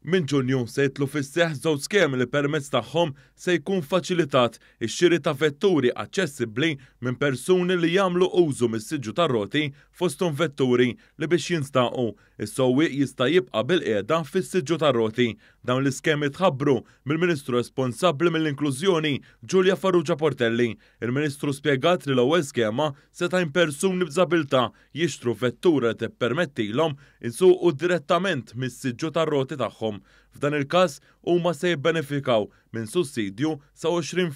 Minn ġunju se jitlu fis-seħ żewġ skem li permezz tagħhom se jkun faċilitat ix-xiri ta' vetturi aċċessibbli minn persuni li jagħmlu użu mis-siġġu tar-roti fosthom vetturi li biex jinstaqu. Is-sowwieq jista' jibqa' bil-qiegħda fis-siġġu tar-roti Dawn l-iskemi tħabbru mill-Ministru responsabbli mill-inklużjoni Giulia Farrugia Portelli. Il-Ministru spjegat li l-ewwel skema ta' persuni b'żabilta jixtru vettura tippermettilhom insuqu direttament mis-siġġu tar-roti tagħhom. F'dan il-każ huma se jibbenefikaw minn sussidju sa 20%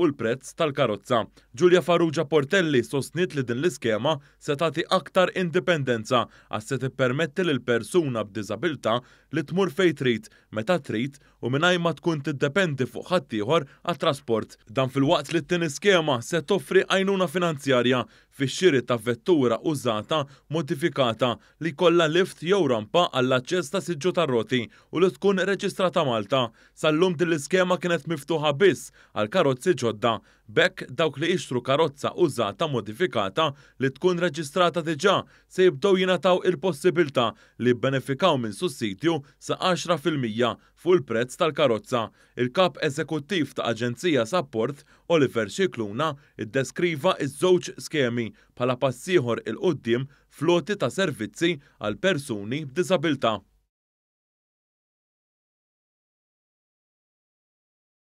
fuq il-prezz tal-karozza. Giulia Farrugia Portelli sostnit li din l-iskema se tagħti aktar indipendenza għas se tippermetti lil persuna b'diżabilità li tmur fej trid meta trid u mingħajr ma tkun tiddependi fuq ħaddieħor għat-trasport. Dan fil-waqt li t-tin iskema se toffri għajnuna finanzjarja fix xiri ta' vettura użata modifikata li kolla lift jew rampa għall aċċess ta' siġġu tar-roti u li tkun reġistrata Malta. Sallum din l-iskema kienet miftuħa biss għal karozzi ġodda Bekk dawk li ixtru karozza użata modifikata li tkun reġistrata diġà se jibdew jingħataw il-possibilità li bbenefikaw minn sussidju sa 10% fuq il-prezz tal-karozza. Il-kap eżekuttiv ta' Aġenzija Sapport Oliver Xikluna iddeskriva iż-żewġ skemi bħala passiħor il-qoddim floti ta' servizzi għal persuni b'disabilità.